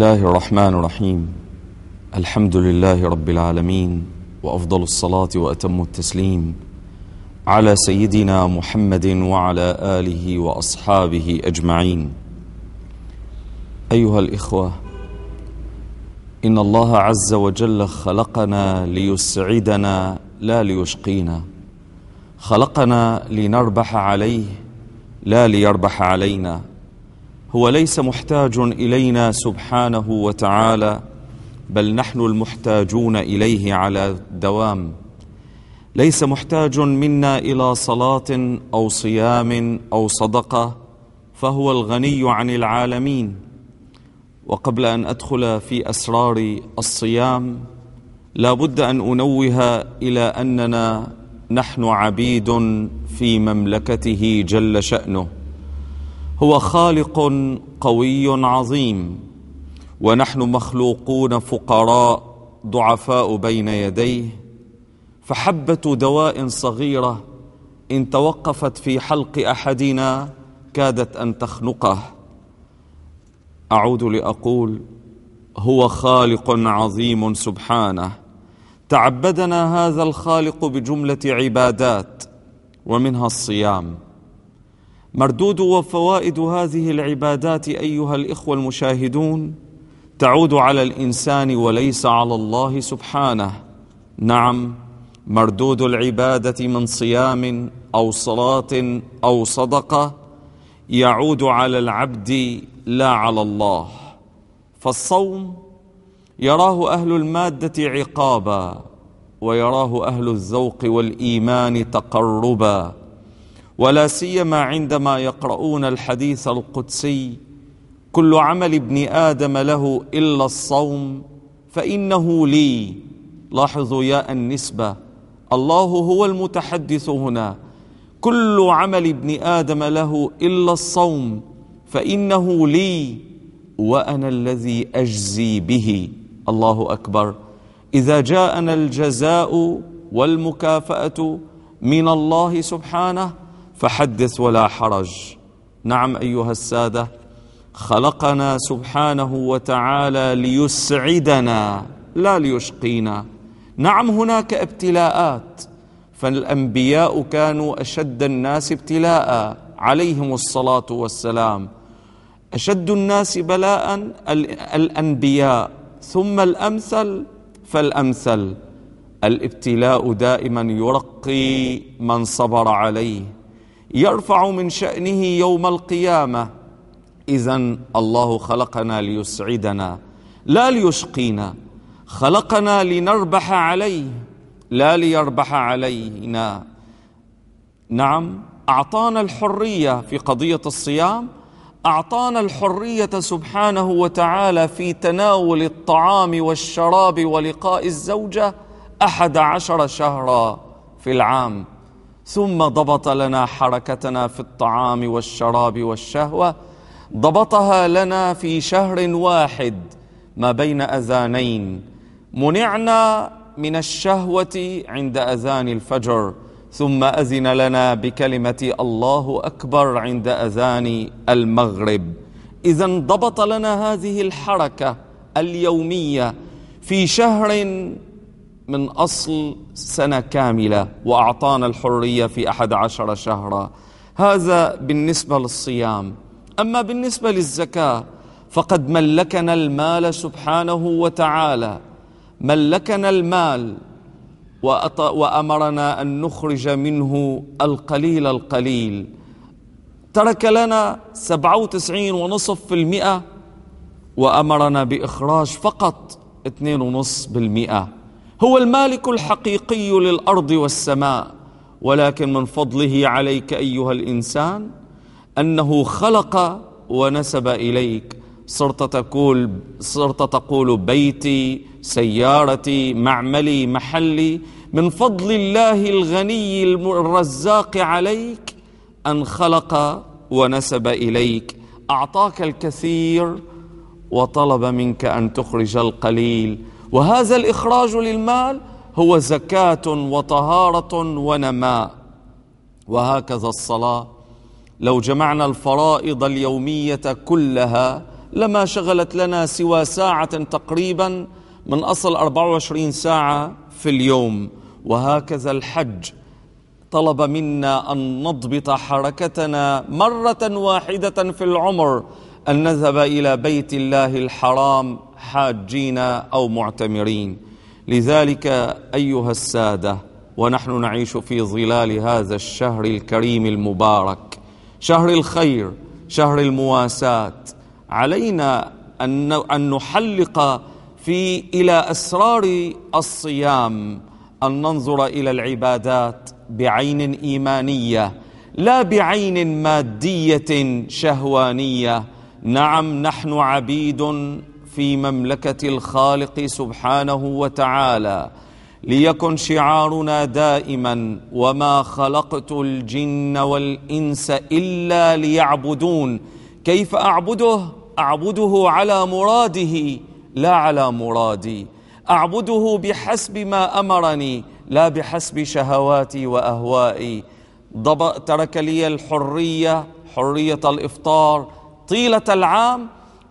الله الرحمن الرحيم الحمد لله رب العالمين وأفضل الصلاة وأتم التسليم على سيدنا محمد وعلى آله وأصحابه أجمعين أيها الإخوة إن الله عز وجل خلقنا ليسعدنا لا ليشقينا خلقنا لنربح عليه لا ليربح علينا هو ليس محتاج إلينا سبحانه وتعالى بل نحن المحتاجون إليه على الدوام ليس محتاج منا إلى صلاة أو صيام أو صدقة فهو الغني عن العالمين وقبل أن أدخل في أسرار الصيام لا بد أن أنوه إلى أننا نحن عبيد في مملكته جل شأنه هو خالق قوي عظيم ونحن مخلوقون فقراء ضعفاء بين يديه فحبه دواء صغيره ان توقفت في حلق احدنا كادت ان تخنقه اعود لاقول هو خالق عظيم سبحانه تعبدنا هذا الخالق بجمله عبادات ومنها الصيام مردود وفوائد هذه العبادات ايها الاخوه المشاهدون تعود على الانسان وليس على الله سبحانه نعم مردود العباده من صيام او صلاه او صدقه يعود على العبد لا على الله فالصوم يراه اهل الماده عقابا ويراه اهل الذوق والايمان تقربا ولا سيما عندما يقرؤون الحديث القدسي كل عمل ابن ادم له الا الصوم فانه لي لاحظوا ياء النسبه الله هو المتحدث هنا كل عمل ابن ادم له الا الصوم فانه لي وانا الذي اجزي به الله اكبر اذا جاءنا الجزاء والمكافاه من الله سبحانه فحدث ولا حرج نعم ايها الساده خلقنا سبحانه وتعالى ليسعدنا لا ليشقينا نعم هناك ابتلاءات فالانبياء كانوا اشد الناس ابتلاء عليهم الصلاه والسلام اشد الناس بلاء الانبياء ثم الامثل فالامثل الابتلاء دائما يرقي من صبر عليه يرفع من شأنه يوم القيامة إذا الله خلقنا ليسعدنا لا ليشقينا خلقنا لنربح عليه لا ليربح علينا نعم أعطانا الحرية في قضية الصيام أعطانا الحرية سبحانه وتعالى في تناول الطعام والشراب ولقاء الزوجة أحد عشر شهرا في العام ثم ضبط لنا حركتنا في الطعام والشراب والشهوه ضبطها لنا في شهر واحد ما بين اذانين منعنا من الشهوه عند اذان الفجر ثم اذن لنا بكلمه الله اكبر عند اذان المغرب اذا ضبط لنا هذه الحركه اليوميه في شهر من أصل سنة كاملة وأعطانا الحرية في أحد عشر شهرا هذا بالنسبة للصيام أما بالنسبة للزكاة فقد ملكنا المال سبحانه وتعالى ملكنا المال وأمرنا أن نخرج منه القليل القليل ترك لنا سبعة وتسعين ونصف في المئة وأمرنا بإخراج فقط 2.5% هو المالك الحقيقي للارض والسماء ولكن من فضله عليك ايها الانسان انه خلق ونسب اليك صرت تقول صرت تقول بيتي سيارتي معملي محلي من فضل الله الغني الرزاق عليك ان خلق ونسب اليك اعطاك الكثير وطلب منك ان تخرج القليل وهذا الإخراج للمال هو زكاة وطهارة ونماء وهكذا الصلاة لو جمعنا الفرائض اليومية كلها لما شغلت لنا سوى ساعة تقريبا من أصل 24 ساعة في اليوم وهكذا الحج طلب منا أن نضبط حركتنا مرة واحدة في العمر أن نذهب إلى بيت الله الحرام حاجين أو معتمرين لذلك أيها السادة ونحن نعيش في ظلال هذا الشهر الكريم المبارك شهر الخير شهر المواساة علينا أن نحلق في إلى أسرار الصيام أن ننظر إلى العبادات بعين إيمانية لا بعين مادية شهوانية نعم نحن عبيد في مملكه الخالق سبحانه وتعالى ليكن شعارنا دائما وما خلقت الجن والانس الا ليعبدون كيف اعبده اعبده على مراده لا على مرادي اعبده بحسب ما امرني لا بحسب شهواتي واهوائي ترك لي الحريه حريه الافطار طيله العام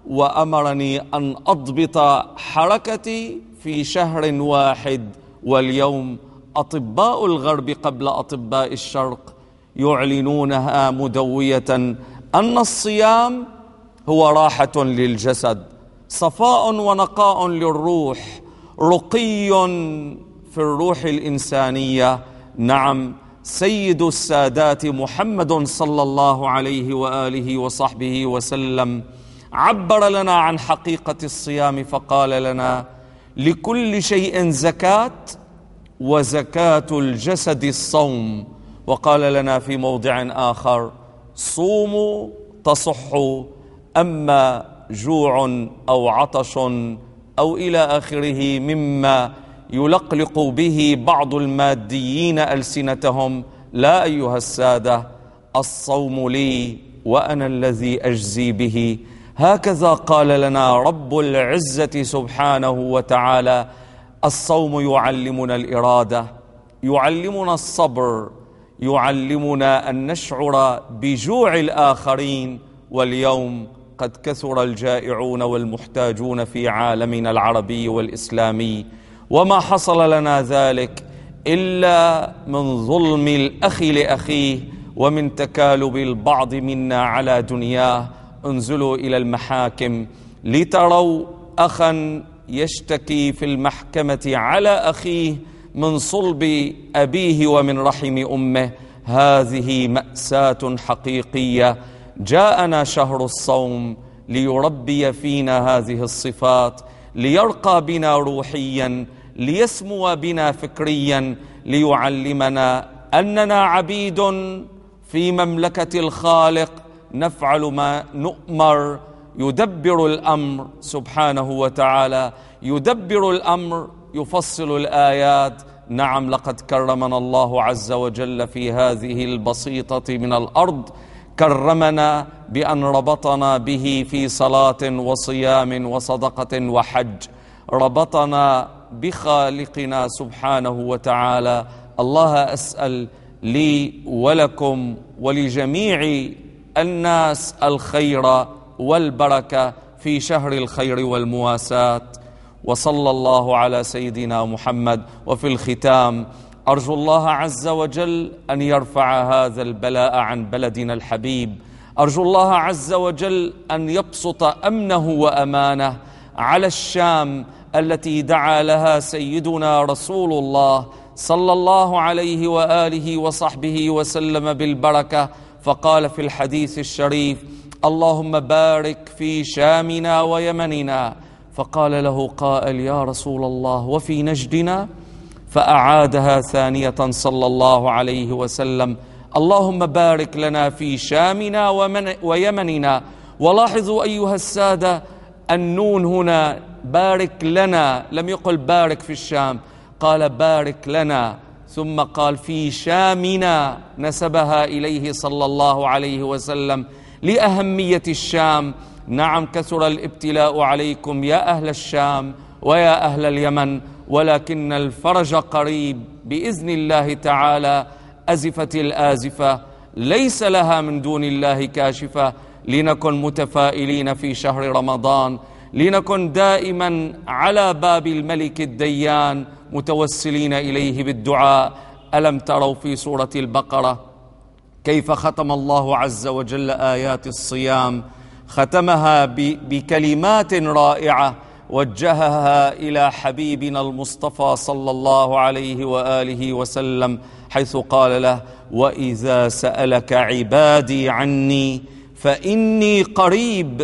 وامرني ان اضبط حركتي في شهر واحد واليوم اطباء الغرب قبل اطباء الشرق يعلنونها مدويه ان الصيام هو راحه للجسد صفاء ونقاء للروح رقي في الروح الانسانيه نعم سيد السادات محمد صلى الله عليه واله وصحبه وسلم عبر لنا عن حقيقه الصيام فقال لنا لكل شيء زكاه وزكاه الجسد الصوم وقال لنا في موضع اخر صوموا تصحوا اما جوع او عطش او الى اخره مما يلقلق به بعض الماديين السنتهم لا ايها الساده الصوم لي وانا الذي اجزي به هكذا قال لنا رب العزه سبحانه وتعالى الصوم يعلمنا الاراده يعلمنا الصبر يعلمنا ان نشعر بجوع الاخرين واليوم قد كثر الجائعون والمحتاجون في عالمنا العربي والاسلامي وما حصل لنا ذلك الا من ظلم الاخ لاخيه ومن تكالب البعض منا على دنياه انزلوا إلى المحاكم لتروا أخا يشتكي في المحكمة على أخيه من صلب أبيه ومن رحم أمه هذه مأساة حقيقية جاءنا شهر الصوم ليربي فينا هذه الصفات ليرقى بنا روحيا ليسمو بنا فكريا ليعلمنا أننا عبيد في مملكة الخالق نفعل ما نؤمر يدبر الامر سبحانه وتعالى يدبر الامر يفصل الايات نعم لقد كرمنا الله عز وجل في هذه البسيطه من الارض كرمنا بان ربطنا به في صلاه وصيام وصدقه وحج ربطنا بخالقنا سبحانه وتعالى الله اسال لي ولكم ولجميع الناس الخير والبركه في شهر الخير والمواساه وصلى الله على سيدنا محمد وفي الختام ارجو الله عز وجل ان يرفع هذا البلاء عن بلدنا الحبيب ارجو الله عز وجل ان يبسط امنه وامانه على الشام التي دعا لها سيدنا رسول الله صلى الله عليه واله وصحبه وسلم بالبركه فقال في الحديث الشريف اللهم بارك في شامنا ويمننا فقال له قائل يا رسول الله وفي نجدنا فأعادها ثانية صلى الله عليه وسلم اللهم بارك لنا في شامنا ويمننا ولاحظوا أيها السادة النون هنا بارك لنا لم يقل بارك في الشام قال بارك لنا ثم قال في شامنا نسبها اليه صلى الله عليه وسلم لاهميه الشام نعم كثر الابتلاء عليكم يا اهل الشام ويا اهل اليمن ولكن الفرج قريب باذن الله تعالى ازفت الازفه ليس لها من دون الله كاشفه لنكن متفائلين في شهر رمضان لنكن دائما على باب الملك الديان متوسلين اليه بالدعاء الم تروا في سوره البقره كيف ختم الله عز وجل ايات الصيام ختمها بكلمات رائعه وجهها الى حبيبنا المصطفى صلى الله عليه واله وسلم حيث قال له واذا سالك عبادي عني فاني قريب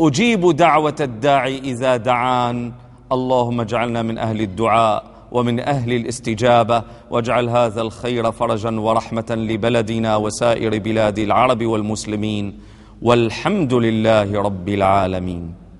اجيب دعوه الداعي اذا دعان اللهم اجعلنا من اهل الدعاء ومن اهل الاستجابه واجعل هذا الخير فرجا ورحمه لبلدنا وسائر بلاد العرب والمسلمين والحمد لله رب العالمين